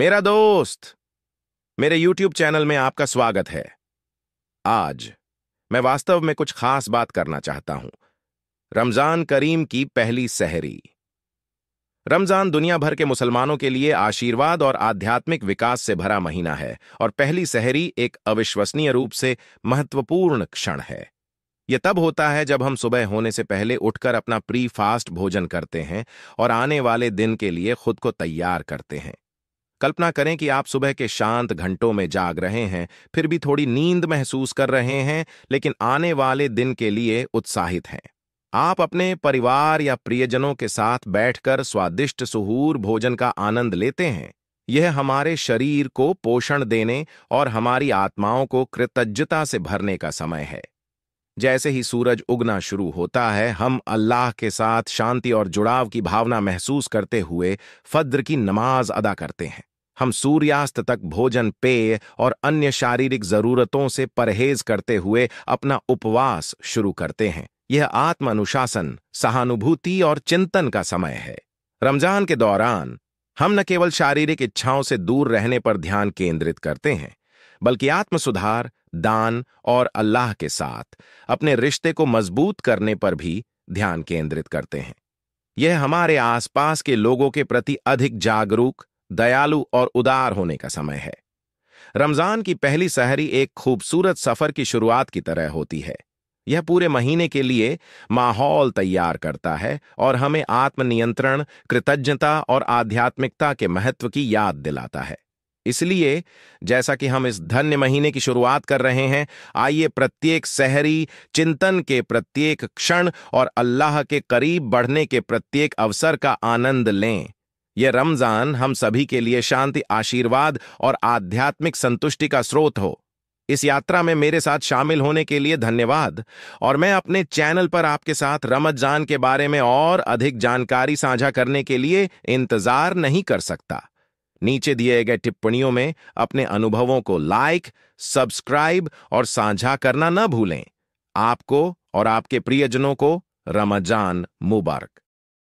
मेरा दोस्त मेरे YouTube चैनल में आपका स्वागत है आज मैं वास्तव में कुछ खास बात करना चाहता हूं रमजान करीम की पहली सहरी रमजान दुनिया भर के मुसलमानों के लिए आशीर्वाद और आध्यात्मिक विकास से भरा महीना है और पहली सहरी एक अविश्वसनीय रूप से महत्वपूर्ण क्षण है यह तब होता है जब हम सुबह होने से पहले उठकर अपना प्री फास्ट भोजन करते हैं और आने वाले दिन के लिए खुद को तैयार करते हैं कल्पना करें कि आप सुबह के शांत घंटों में जाग रहे हैं फिर भी थोड़ी नींद महसूस कर रहे हैं लेकिन आने वाले दिन के लिए उत्साहित हैं आप अपने परिवार या प्रियजनों के साथ बैठकर स्वादिष्ट सुहूर भोजन का आनंद लेते हैं यह हमारे शरीर को पोषण देने और हमारी आत्माओं को कृतज्ञता से भरने का समय है जैसे ही सूरज उगना शुरू होता है हम अल्लाह के साथ शांति और जुड़ाव की भावना महसूस करते हुए फद्र की नमाज अदा करते हैं हम सूर्यास्त तक भोजन पेय और अन्य शारीरिक जरूरतों से परहेज करते हुए अपना उपवास शुरू करते हैं यह आत्म अनुशासन सहानुभूति और चिंतन का समय है रमजान के दौरान हम न केवल शारीरिक इच्छाओं से दूर रहने पर ध्यान केंद्रित करते हैं बल्कि आत्म सुधार दान और अल्लाह के साथ अपने रिश्ते को मजबूत करने पर भी ध्यान केंद्रित करते हैं यह हमारे आसपास के लोगों के प्रति अधिक जागरूक दयालु और उदार होने का समय है रमजान की पहली सहरी एक खूबसूरत सफर की शुरुआत की तरह होती है यह पूरे महीने के लिए माहौल तैयार करता है और हमें आत्मनियंत्रण कृतज्ञता और आध्यात्मिकता के महत्व की याद दिलाता है इसलिए जैसा कि हम इस धन्य महीने की शुरुआत कर रहे हैं आइए प्रत्येक सहरी चिंतन के प्रत्येक क्षण और अल्लाह के करीब बढ़ने के प्रत्येक अवसर का आनंद लें यह रमजान हम सभी के लिए शांति आशीर्वाद और आध्यात्मिक संतुष्टि का स्रोत हो इस यात्रा में मेरे साथ शामिल होने के लिए धन्यवाद और मैं अपने चैनल पर आपके साथ रमजान के बारे में और अधिक जानकारी साझा करने के लिए इंतजार नहीं कर सकता नीचे दिए गए टिप्पणियों में अपने अनुभवों को लाइक सब्सक्राइब और साझा करना न भूलें आपको और आपके प्रियजनों को रमजान मुबारक